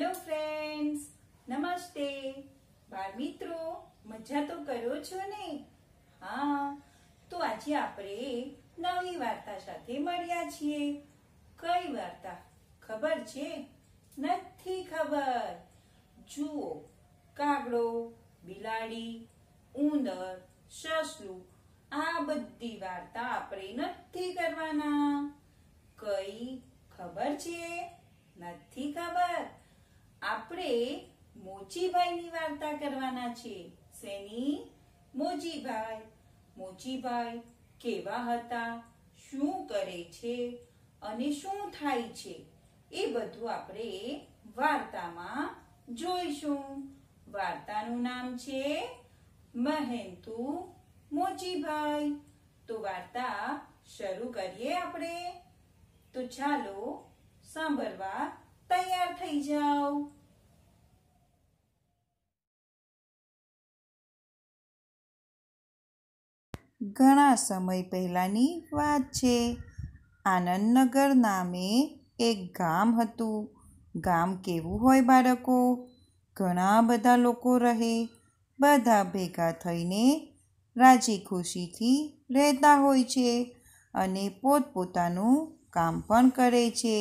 hello friends નમસ્તે બાળ મિત્રો મજા તો કરો છો ને હા તો આજે આપણે નવી વાર્તા સાથે મળ્યા છીએ કઈ વાર્તા ખબર છે નથી ખબર જુઓ કાગડો બિલાડી ઉંદર સસલું આ બધી વાર્તા આપણે નથી કરવાના કઈ ખબર છે નથી ખબર આપણે મોચીભાઈની વાર્તા કરવાના છે શેની મોચીભાઈ મોચીભાઈ કેવા હતા શું કરે છે અને શું થાય છે એ બધું આપણે વાર્તામાં જોઈશું વાર્તાનું નામ છે મહેંતુ મોચીભાઈ તો વાર્તા શરૂ કરીએ આપણે તો ચાલો સાંભળવા તૈયાર થઈ જાઓ ઘણા સમય પહેલાંની વાત છે આનંદનગર નામે એક ગામ હતું ગામ કેવું હોય બાળકો ઘણા બધા લોકો રહે બધા ભેગા થઈને રાજી ખુશીથી રહેતા હોય છે અને પોતપોતાનું કામ પણ કરે છે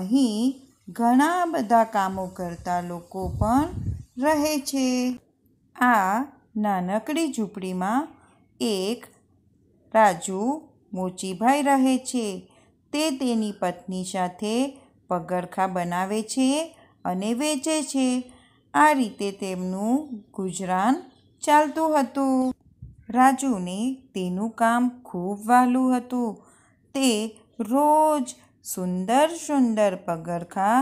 અહીં ઘણા બધા કામો કરતા લોકો પણ રહે છે આ નાનકડી ઝૂંપડીમાં એક રાજુ મોચીભાઈ રહે છે તે તેની પત્ની સાથે પગરખા બનાવે છે અને વેચે છે આ રીતે તેમનું ગુજરાન ચાલતું હતું રાજુને તેનું કામ ખૂબ વહાલું હતું તે રોજ સુંદર સુંદર પગરખા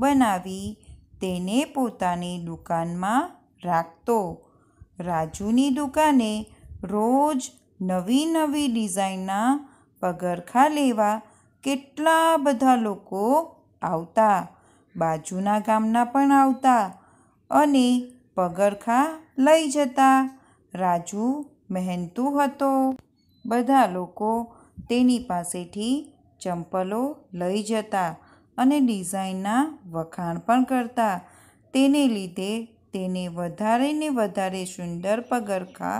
બનાવી તેને પોતાની દુકાનમાં રાખતો રાજુની દુકાને રોજ નવી નવી ડિઝાઇનના પગરખા લેવા કેટલા બધા લોકો આવતા બાજુના ગામના પણ આવતા અને પગરખા લઈ જતા રાજુ મહેનતુ હતો બધા લોકો તેની પાસેથી ચંપલો લઈ જતા અને ડિઝાઇનના વખાણ પણ કરતા તેને લીધે તેને વધારે ને વધારે સુંદર પગરખા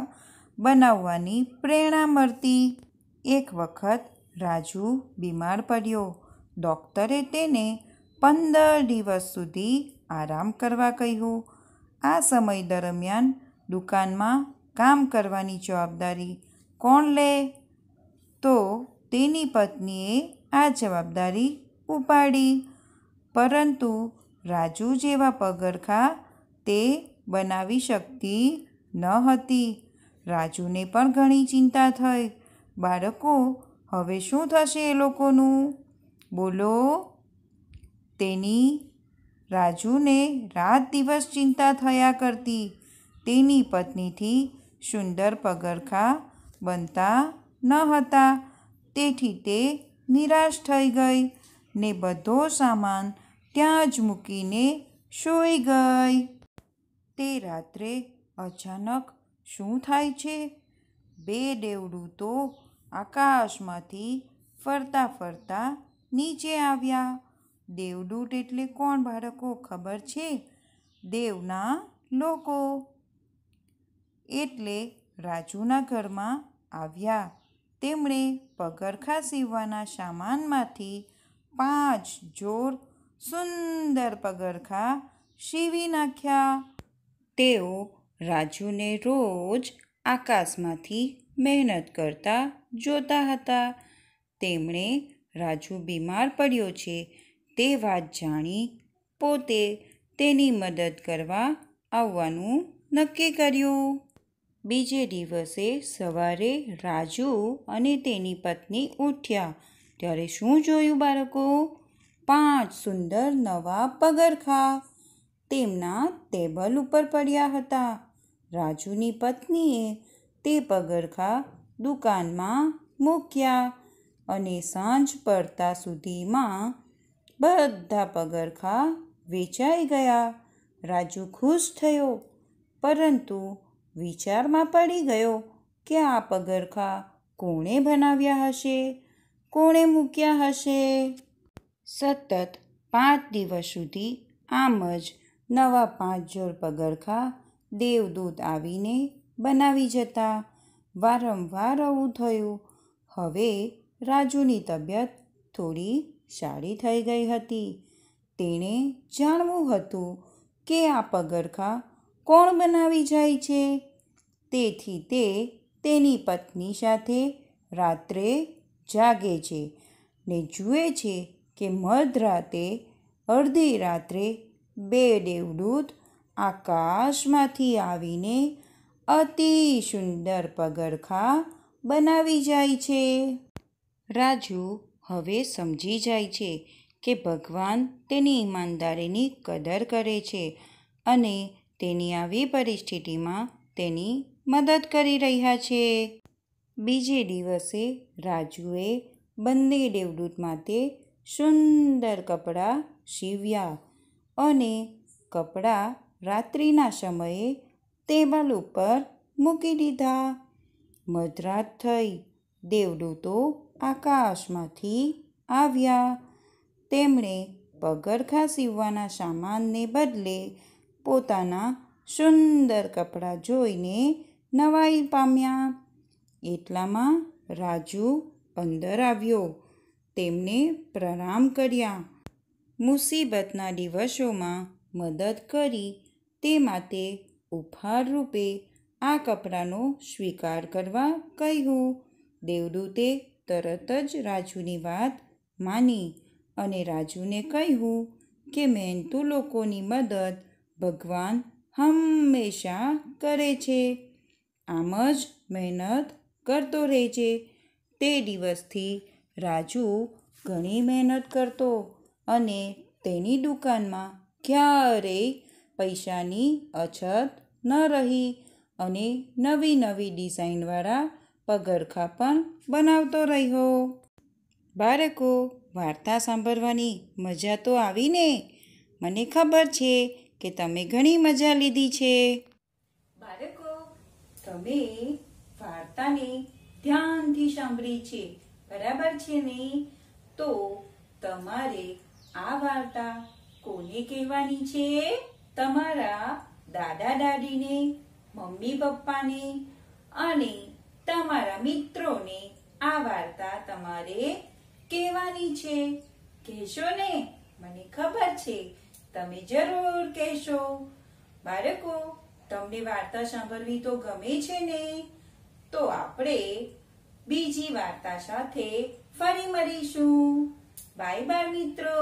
બનાવવાની પ્રેરણા મળતી એક વખત રાજુ બીમાર પડ્યો ડૉક્ટરે તેને પંદર દિવસ સુધી આરામ કરવા કહ્યું આ સમય દરમિયાન દુકાનમાં કામ કરવાની જવાબદારી કોણ લે તો તેની પત્નીએ આ જવાબદારી ઉપાડી પરંતુ રાજુ જેવા પગરખા તે બનાવી શકતી ન હતી રાજુને પણ ઘણી ચિંતા થઈ બાળકો હવે શું થશે એ લોકોનું બોલો તેની રાજુને રાત દિવસ ચિંતા થયા કરતી તેની પત્નીથી સુંદર પગરખા બનતા ન હતા તેથી તે નિરાશ થઈ ગઈ ને બધો સામાન ત્યાં જ મૂકીને સૂઈ ગઈ તે રાત્રે અચાનક શું થાય છે બે તો આકાશમાંથી ફરતા ફરતા નીચે આવ્યા દેવદૂત એટલે કોણ બાળકો ખબર છે દેવના લોકો એટલે રાજુના ઘરમાં આવ્યા તેમણે પગરખા સીવવાના સામાનમાંથી પાંચ જોર સુંદર પગરખા સીવી નાખ્યા તેઓ રાજુને રોજ આકાશમાંથી મહેનત કરતા જોતા હતા તેમણે રાજુ બીમાર પડ્યો છે તે વાત જાણી પોતે તેની મદદ કરવા આવવાનું નક્કી કર્યું બીજે દિવસે સવારે રાજુ અને તેની પત્ની ઉઠ્યા ત્યારે શું જોયું બાળકો પાંચ સુંદર નવા પગરખા તેમના ટેબલ ઉપર પડ્યા હતા રાજુની પત્નીએ તે પગરખા દુકાનમાં મૂક્યા અને સાંજ પડતા સુધીમાં બધા પગરખા વેચાઈ ગયા રાજુ ખુશ થયો પરંતુ વિચારમાં પડી ગયો કે આ પગરખા કોણે બનાવ્યા હશે કોણે મૂક્યા હશે સતત પાંચ દિવસ સુધી આમ જ નવા પાંચ જોડ પગરખા દેવદૂત આવીને બનાવી જતા વારંવાર આવું થયું હવે રાજુની તબિયત થોડી સારી થઈ ગઈ હતી તેણે જાણવું હતું કે આ પગરખા કોણ બનાવી જાય છે તેથી તે તેની પત્ની સાથે રાત્રે જાગે છે ને જુએ છે કે મધરાતે અડધી રાત્રે બે દેવદૂત આકાશમાંથી આવીને અતિ સુંદર પગરખા બનાવી જાય છે રાજુ હવે સમજી જાય છે કે ભગવાન તેની ઈમાનદારીની કદર કરે છે અને તેની આવી પરિસ્થિતિમાં તેની મદદ કરી રહ્યા છે બીજે દિવસે રાજુએ બંને દેવદૂત માટે સુંદર કપડાં સીવ્યા અને કપડાં રાત્રિના સમયે ટેબલ ઉપર મૂકી દીધા મધરાત થઈ દેવદૂતો આકાશમાંથી આવ્યા તેમણે પગરખા સીવવાના સામાનને બદલે પોતાના સુંદર કપડાં જોઈને નવાઈ પામ્યા એટલામાં રાજુ અંદર આવ્યો તેમને પ્રણામ કર્યા મુસીબતના દિવસોમાં મદદ કરી તે માટે ઉપહાર રૂપે આ કપડાનો સ્વીકાર કરવા કહ્યું દેવદૂતે તરત જ રાજુની વાત માની અને રાજુને કહ્યું કે મહેનતુ લોકોની મદદ ભગવાન હંમેશા કરે છે આમ જ મહેનત કરતો રહે છે તે દિવસથી રાજુ ઘણી મહેનત કરતો અને તેની દુકાનમાં ક્યારેય પૈસાની અછત ન રહી અને નવી નવી ડિઝાઇનવાળા પગરખા પણ બનાવતો રહ્યો બાળકો વાર્તા સાંભળવાની મજા તો આવીને મને ખબર છે કે તમે ઘણી મજા લીધી છે બાળકો તમે વાર્તાને ધ્યાનથી સાંભળી છે બરાબર છે ને તો તમારે આ વાર્તા કોને કહેવાની છે તમારા દાદા દાદીને મમ્મી પપ્પાને અને તમારા મિત્રોને આ વાર્તા તમારે કહેવાની છે કહેશો ને મને ખબર છે તમે જરૂર કહેશો બાળકો તમને વાર્તા સાંભળવી તો ગમે છે ને તો આપણે બીજી વાર્તા સાથે ફરી મળીશું બાય બાય મિત્રો